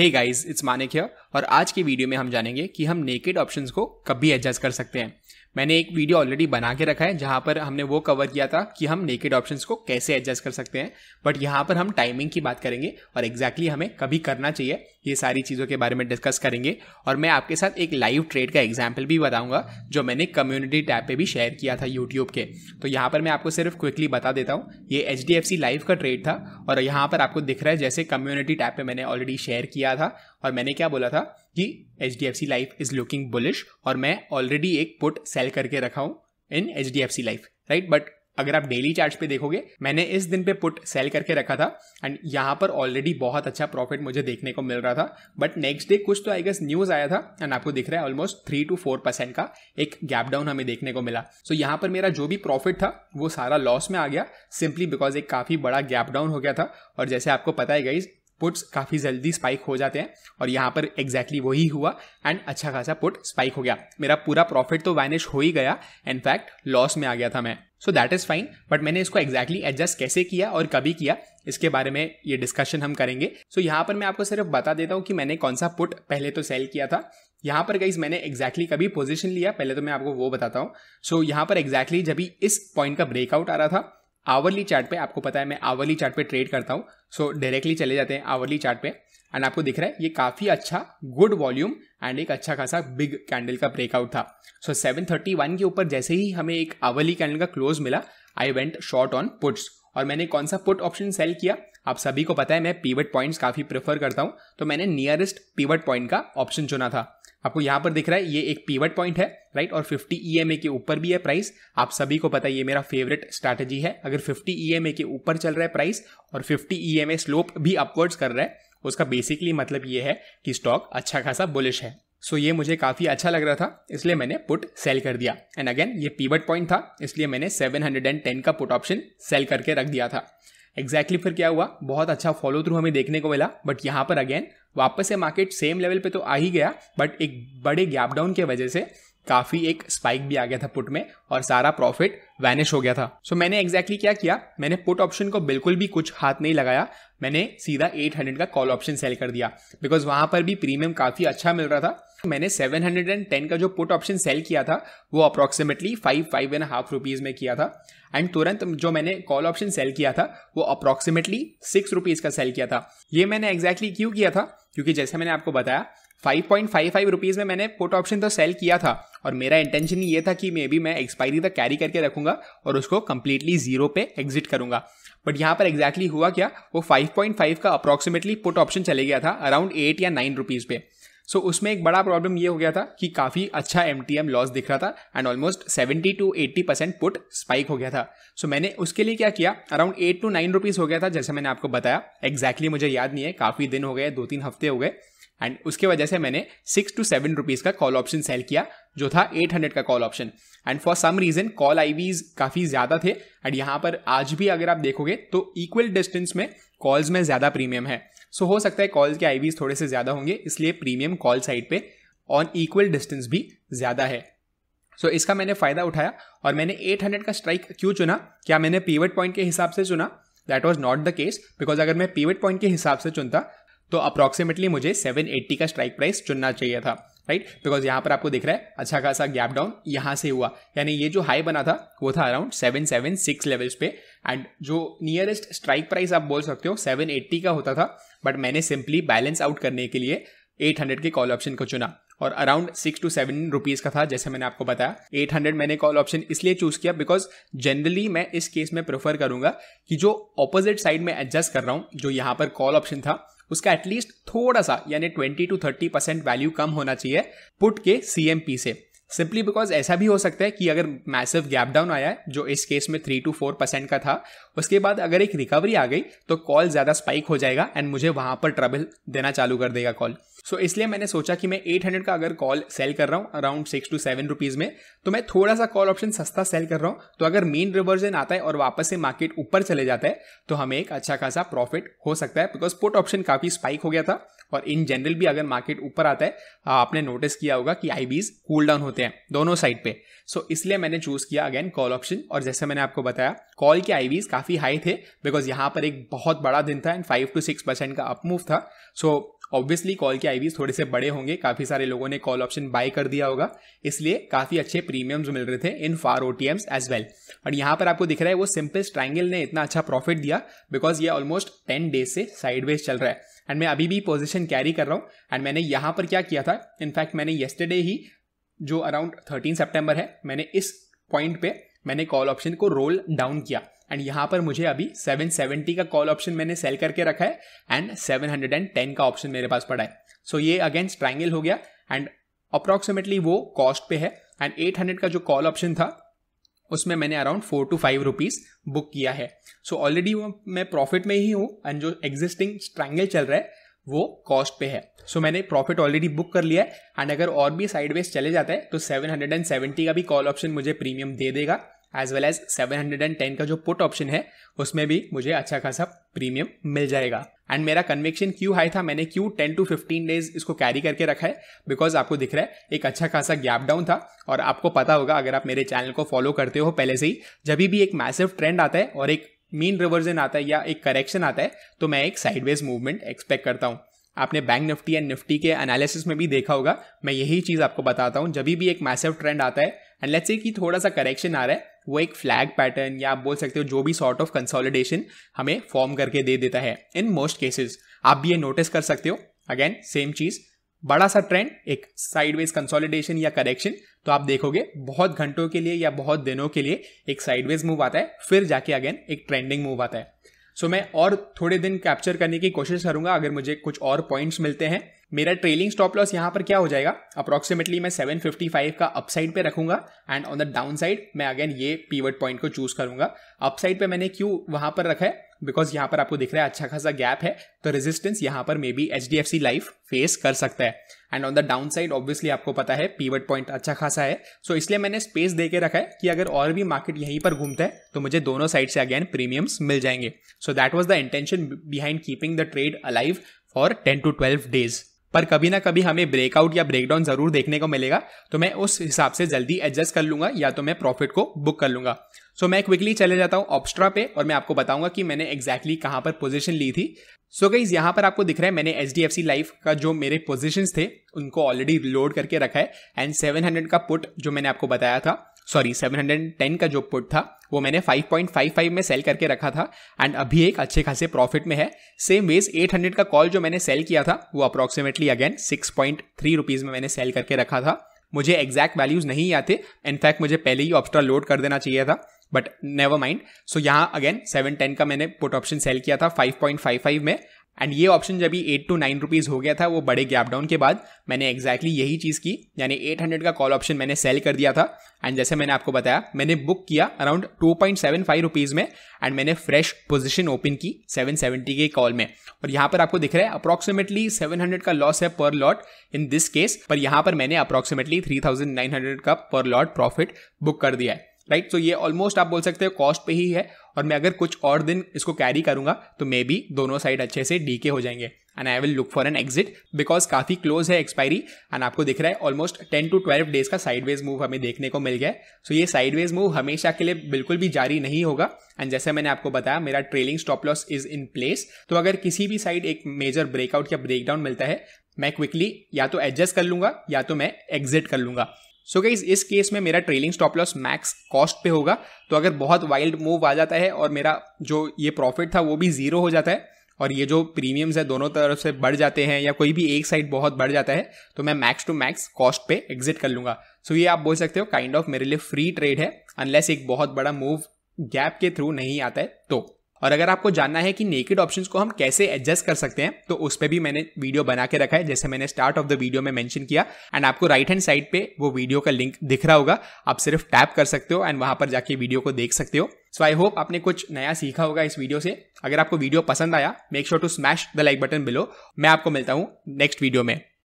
Hey guys it's Manik here और आज की वीडियो में हम जानेंगे कि हम नेकेड ऑप्शंस को कब भी एडजस्ट कर सकते हैं मैंने एक वीडियो ऑलरेडी बना के रखा है जहाँ पर हमने वो कवर किया था कि हम नेकेड ऑप्शन को कैसे एडजस्ट कर सकते हैं बट यहाँ पर हम टाइमिंग की बात करेंगे और एग्जैक्टली exactly हमें कभी करना चाहिए ये सारी चीज़ों के बारे में डिस्कस करेंगे और मैं आपके साथ एक लाइव ट्रेड का एग्जाम्पल भी बताऊंगा जो मैंने कम्युनिटी टैब पे भी शेयर किया था यूट्यूब के तो यहाँ पर मैं आपको सिर्फ क्विकली बता देता हूँ ये H D F C live का ट्रेड था और यहाँ पर आपको दिख रहा है जैसे कम्युनिटी टैब पे मैंने ऑलरेडी शेयर किया था और मैंने क्या बोला था कि H D F C life is looking bullish और मैं ऑलरेडी एक पुट सेल करके रखा हूँ in H D F C life right but अगर आप डेली चार्ज पे देखोगे मैंने इस दिन पे पुट सेल करके रखा था एंड यहाँ पर ऑलरेडी बहुत अच्छा प्रॉफिट मुझे देखने को मिल रहा था बट नेक्स्ट डे कुछ तो आई गेस न्यूज आया था एंड आपको दिख रहा है almost three to four percent का एक गैप डाउन हमें देखने को मिला सो so, यहाँ पर मेरा जो भी प्रॉफिट था वो सारा लॉस में आ गया सिंपली बिकॉज एक काफी बड़ा गैप डाउन हो गया था और जैसे आपको पता है गाइज पुट्स काफ़ी जल्दी स्पाइक हो जाते हैं और यहाँ पर एग्जैक्टली exactly वही हुआ एंड अच्छा खासा पुट स्पाइक हो गया मेरा पूरा प्रॉफिट तो वाइनिश हो ही गया इनफैक्ट लॉस में आ गया था मैं so that is fine but मैंने इसको एग्जैक्टली exactly एडजस्ट कैसे किया और कभी किया इसके बारे में ये डिस्कशन हम करेंगे सो so, यहाँ पर मैं आपको सिर्फ बता देता हूँ कि मैंने कौन सा पुट पहले तो सेल किया था यहाँ पर गई मैंने एग्जैक्टली exactly कभी पोजिशन लिया पहले तो मैं आपको वो बताता हूँ सो so, यहाँ पर एग्जैक्टली exactly जब भी इस पॉइंट का ब्रेकआउट आ रहा था आवरली चार्ट पे आपको पता है मैं आवरली चार्ट पे ट्रेड करता हूँ सो डायरेक्टली चले जाते हैं आवरली चार्ट पे एंड आपको दिख रहा है ये काफ़ी अच्छा गुड वॉल्यूम एंड एक अच्छा खासा बिग कैंडल का ब्रेकआउट था सो so, 731 के ऊपर जैसे ही हमें एक आवली कैंडल का क्लोज मिला I went short on puts और मैंने कौन सा पुट ऑप्शन सेल किया आप सभी को पता है मैं पीवट पॉइंट्स काफ़ी प्रेफर करता हूँ तो मैंने नियरेस्ट पीवट पॉइंट का ऑप्शन चुना था आपको यहाँ पर दिख रहा है ये एक पीवट पॉइंट है राइट और 50 ई के ऊपर भी है प्राइस आप सभी को पता है ये मेरा फेवरेट स्ट्रैटेजी है अगर 50 ई के ऊपर चल रहा है प्राइस और 50 ई स्लोप भी अपवर्ड्स कर रहा है उसका बेसिकली मतलब ये है कि स्टॉक अच्छा खासा बुलिश है सो so, ये मुझे काफ़ी अच्छा लग रहा था इसलिए मैंने पुट सेल कर दिया एंड अगेन ये पीवट पॉइंट था इसलिए मैंने 710 का पुट ऑप्शन सेल करके रख दिया था एग्जैक्टली exactly फिर क्या हुआ बहुत अच्छा फॉलो थ्रू हमें देखने को मिला बट यहाँ पर अगेन वापस से मार्केट सेम लेवल पे तो आ ही गया बट एक बड़े गैप डाउन की वजह से काफ़ी एक स्पाइक भी आ गया था पुट में और सारा प्रॉफिट वैनिश हो गया था सो so, मैंने एग्जैक्टली exactly क्या किया मैंने पुट ऑप्शन को बिल्कुल भी कुछ हाथ नहीं लगाया मैंने सीधा 800 का कॉल ऑप्शन सेल कर दिया बिकॉज वहां पर भी प्रीमियम काफ़ी अच्छा मिल रहा था मैंने 710 का जो पुट ऑप्शन सेल किया था वो approximately five five and half rupees में किया था एंड तुरंत जो मैंने कॉल ऑप्शन सेल किया था वो अप्रॉक्सीमेटली सिक्स रुपीज़ का सेल किया था ये मैंने एग्जैक्टली exactly क्यों किया था क्योंकि जैसे मैंने आपको बताया 5.55 पॉइंट में मैंने पुट ऑप्शन तो सेल किया था और मेरा इंटेंशन ये था कि मे बी मैं एक्सपायरी तक कैरी करके रखूंगा और उसको कंप्लीटली जीरो पे एग्जिट करूंगा बट यहाँ पर एग्जैक्टली exactly हुआ क्या वो 5.5 का अप्रॉक्सीमेटली पुट ऑप्शन चले गया था अराउंड एट या नाइन रुपीज़ पे सो so, उसमें एक बड़ा प्रॉब्लम ये हो गया था कि काफ़ी अच्छा एम टी एम लॉस दिख रहा था and almost 70 to 80 percent put spike हो गया था सो so, मैंने उसके लिए क्या किया around eight to nine rupees हो गया था जैसे मैंने आपको बताया एग्जैक्टली exactly मुझे याद नहीं है काफ़ी दिन हो गए दो तीन हफ्ते हो गए एंड उसके वजह से मैंने सिक्स टू सेवन रुपीज़ का कॉल ऑप्शन सेल किया जो था एट हंड्रेड का call option and for some reason call IVs काफ़ी ज़्यादा थे एंड यहाँ पर आज भी अगर आप देखोगे तो इक्वल डिस्टेंस में कॉल्स में ज़्यादा प्रीमियम है सो हो सकता है कॉल के आई थोड़े से ज़्यादा होंगे इसलिए प्रीमियम कॉल साइड पे ऑन इक्वल डिस्टेंस भी ज़्यादा है सो so, इसका मैंने फ़ायदा उठाया और मैंने 800 का स्ट्राइक क्यों चुना क्या मैंने पीवट पॉइंट के हिसाब से चुना that was not the case because अगर मैं पीवट पॉइंट के हिसाब से चुनता तो अप्रॉक्सीमेटली मुझे 780 का स्ट्राइक प्राइस चुनना चाहिए था राइट बिकॉज यहाँ पर आपको दिख रहा है अच्छा खासा गैप डाउन यहाँ से हुआ यानी ये जो हाई बना था वो था around seven seven six levels पे एंड जो नियरेस्ट स्ट्राइक प्राइस आप बोल सकते हो सेवन एट्टी का होता था बट मैंने सिंपली बैलेंस आउट करने के लिए एट हंड्रेड के कॉल ऑप्शन को चुना और around six to seven rupees का था जैसे मैंने आपको बताया एट हंड्रेड मैंने कॉल ऑप्शन इसलिए चूज़ किया बिकॉज जनरली मैं इस केस में प्रेफर करूंगा कि जो ऑपोजिट साइड में एडजस्ट कर रहा हूँ जो यहाँ पर कॉल ऑप्शन था उसका एटलीस्ट थोड़ा सा यानी twenty to thirty percent value कम होना चाहिए पुट के सीएमपी से सिंपली बिकॉज ऐसा भी हो सकता है कि अगर मैसिव गैप डाउन आया है जो इस केस में थ्री टू फोर परसेंट का था उसके बाद अगर एक रिकवरी आ गई तो कॉल ज़्यादा स्पाइक हो जाएगा एंड मुझे वहाँ पर ट्रबल देना चालू कर देगा कॉल सो so, इसलिए मैंने सोचा कि मैं 800 का अगर कॉल सेल कर रहा हूँ around six to seven rupees में तो मैं थोड़ा सा कॉल ऑप्शन सस्ता सेल कर रहा हूँ तो अगर मेन रिवर्जन आता है और वापस से मार्केट ऊपर चले जाता है तो हमें एक अच्छा खासा प्रॉफिट हो सकता है बिकॉज पुट ऑप्शन काफ़ी स्पाइक हो गया था और इन जनरल भी अगर मार्केट ऊपर आता है आपने नोटिस किया होगा कि आई बीज कूल डाउन होते हैं दोनों साइड पे सो so, इसलिए मैंने चूज किया अगेन कॉल ऑप्शन और जैसे मैंने आपको बताया कॉल के आई बीज काफ़ी हाई थे बिकॉज यहाँ पर एक बहुत बड़ा दिन था and five to six percent का अपमूव था सो so, ऑब्वियसली कॉल के आईवीज थोड़े से बड़े होंगे काफी सारे लोगों ने कॉल ऑप्शन बाय कर दिया होगा इसलिए काफी अच्छे प्रीमियम्स मिल रहे थे इन फार ओटीएम्स एज वेल और यहाँ पर आपको दिख रहा है वो सिंपल ट्राइंगल ने इतना अच्छा प्रॉफिट दिया बिकॉज ये ऑलमोस्ट टेन डेज से साइडवेज चल रहा है एंड मैं अभी भी पोजिशन कैरी कर रहा हूँ एंड मैंने यहाँ पर क्या किया था इनफैक्ट मैंने येस्टरडे ही जो अराउंड थर्टीन सेप्टेम्बर है मैंने इस पॉइंट पे मैंने कॉल ऑप्शन को रोल डाउन किया एंड यहां पर मुझे अभी 770 का कॉल ऑप्शन मैंने सेल करके रखा है एंड 710 का ऑप्शन मेरे पास पड़ा है सो so ये अगेंस्ट ट्राइंगल हो गया एंड अप्रोक्सीमेटली वो कॉस्ट पे है एंड 800 का जो कॉल ऑप्शन था उसमें मैंने around four to five rupees book किया है सो so ऑलरेडी मैं प्रॉफिट में ही हूँ एंड जो एग्जिस्टिंग ट्राइंगल चल रहा है वो कॉस्ट पे है सो so, मैंने प्रॉफिट ऑलरेडी बुक कर लिया है एंड अगर और भी साइडवेज चले जाता है तो 770 का भी कॉल ऑप्शन मुझे प्रीमियम दे देगा एज वेल एज 710 का जो पुट ऑप्शन है उसमें भी मुझे अच्छा खासा प्रीमियम मिल जाएगा एंड मेरा कन्वेक्शन क्यों हाई था मैंने क्यों टेन टू फिफ्टीन डेज इसको कैरी करके रखा है बिकॉज आपको दिख रहा है एक अच्छा खासा गैप डाउन था और आपको पता होगा अगर आप मेरे चैनल को फॉलो करते हो पहले से ही जब भी एक मैसिव ट्रेंड आता है और एक मीन रिवर्जन आता है या एक करेक्शन आता है तो मैं एक साइडवेज मूवमेंट एक्सपेक्ट करता हूँ आपने बैंक निफ्टी एंड निफ्टी के एनालिसिस में भी देखा होगा मैं यही चीज़ आपको बताता हूँ जब भी एक मैसिव ट्रेंड आता है एंड लेट्स से कि थोड़ा सा करेक्शन आ रहा है वो एक फ्लैग पैटर्न या आप बोल सकते हो जो भी सॉर्ट ऑफ कंसोलिडेशन हमें फॉर्म करके दे देता है इन मोस्ट केसेस आप भी ये नोटिस कर सकते हो अगेन सेम चीज़ बड़ा सा ट्रेंड एक साइडवेज कंसोलिडेशन या करेक्शन तो आप देखोगे बहुत घंटों के लिए या बहुत दिनों के लिए एक साइडवेज मूव आता है फिर जाके अगेन एक ट्रेंडिंग मूव आता है सो so, मैं और थोड़े दिन कैप्चर करने की कोशिश करूंगा अगर मुझे कुछ और पॉइंट्स मिलते हैं मेरा ट्रेलिंग स्टॉप लॉस यहाँ पर क्या हो जाएगा अप्रॉक्सीमेटली मैं 755 का अपसाइड पे रखूंगा and on the down side मैं अगेन ये पीवर्ड पॉइंट को चूज करूंगा अपसाइड पे मैंने क्यों वहां पर रखा है बिकॉज यहाँ पर आपको दिख रहा है अच्छा खासा गैप है तो रेजिस्टेंस यहाँ पर maybe H D F C life face कर सकता है and on the down side obviously आपको पता है पीवट पॉइंट अच्छा खासा है सो so इसलिए मैंने स्पेस दे के रखा है कि अगर और भी मार्केट यहीं पर घूमता है तो मुझे दोनों साइड से अगेन प्रीमियम्स मिल जाएंगे so that was the intention behind keeping the trade alive for ten to twelve days पर कभी ना कभी हमें ब्रेकआउट या ब्रेकडाउन जरूर देखने को मिलेगा तो मैं उस हिसाब से जल्दी एडजस्ट कर लूंगा या तो मैं प्रॉफिट को बुक कर लूंगा सो so, मैं क्विकली चले जाता हूँ ऑप्स्ट्रा पे और मैं आपको बताऊंगा कि मैंने एक्जैक्टली exactly कहाँ पर पोजीशन ली थी सो so, गाइज यहाँ पर आपको दिख रहा है मैंने H D F C life का जो मेरे पोजिशन थे उनको ऑलरेडी लोड करके रखा है एंड सेवन हंड्रेड का पुट जो मैंने आपको बताया था सॉरी 710 का जो पुट था वो मैंने 5.55 में सेल करके रखा था एंड अभी एक अच्छे खासे प्रॉफिट में है सेम वेज 800 का कॉल जो मैंने सेल किया था वो अप्रॉक्सीमेटली अगेन सिक्स पॉइंट में मैंने सेल करके रखा था मुझे एग्जैक्ट वैल्यूज नहीं आते इनफैक्ट मुझे पहले ही ऑप्स्ट्रा लोड कर देना चाहिए था बट नेवर माइंड सो यहाँ अगेन सेवन टेन का मैंने पुट ऑप्शन सेल किया था फाइव पॉइंट फाइव फाइव में एंड ये ऑप्शन जब भी एट टू नाइन रुपीज़ हो गया था वो बड़े गैप डाउन के बाद मैंने एग्जैक्टली exactly यही चीज़ की यानी एट हंड्रेड का कॉल ऑप्शन मैंने सेल कर दिया था एंड जैसे मैंने आपको बताया मैंने बुक किया around two point seven five rupees में एंड मैंने फ्रेश पोजिशन ओपन की सेवन सेवेंटी के कॉल में और यहाँ पर आपको दिख रहा है अप्रॉक्सीमेटली सेवन हंड्रेड का लॉस है per lot in this case पर यहाँ पर मैंने approximately three thousand nine hundred का पर लॉट प्रॉफिट बुक कर दिया है राइट right? सो so ये ऑलमोस्ट आप बोल सकते हो कॉस्ट पे ही है और मैं अगर कुछ और दिन इसको कैरी करूंगा तो मे बी दोनों साइड अच्छे से डीके हो जाएंगे and I will look for an exit because काफ़ी क्लोज है एक्सपायरी एंड आपको दिख रहा है almost ten to twelve days का साइडवेज मूव हमें देखने को मिल गया सो so ये साइडवेज मूव हमेशा के लिए बिल्कुल भी जारी नहीं होगा एंड जैसे मैंने आपको बताया मेरा trailing stop loss is in place तो अगर किसी भी साइड एक मेजर ब्रेकआउट या ब्रेकडाउन मिलता है मैं क्विकली या तो एडजस्ट कर लूंगा या तो मैं एग्जिट कर लूंगा सो so गाइज इस केस में मेरा trailing stop loss max cost पे होगा तो अगर बहुत वाइल्ड मूव आ जाता है और मेरा जो ये प्रॉफिट था वो भी ज़ीरो हो जाता है और ये जो प्रीमियम्स है दोनों तरफ से बढ़ जाते हैं या कोई भी एक साइड बहुत बढ़ जाता है तो मैं मैक्स टू मैक्स कॉस्ट पे एग्जिट कर लूँगा सो so ये आप बोल सकते हो काइंड kind ऑफ of मेरे लिए फ्री ट्रेड है अनलेस एक बहुत बड़ा मूव गैप के थ्रू नहीं आता है तो और अगर आपको जानना है कि नेकेड ऑप्शंस को हम कैसे एडजस्ट कर सकते हैं तो उस पर भी मैंने वीडियो बना के रखा है जैसे मैंने स्टार्ट ऑफ द वीडियो में मेंशन किया एंड आपको राइट हैंड साइड पे वो वीडियो का लिंक दिख रहा होगा आप सिर्फ टैप कर सकते हो एंड वहां पर जाके वीडियो को देख सकते हो सो आई होप आपने कुछ नया सीखा होगा इस वीडियो से अगर आपको वीडियो पसंद आया make sure to smash the like button below मैं आपको मिलता हूँ नेक्स्ट वीडियो में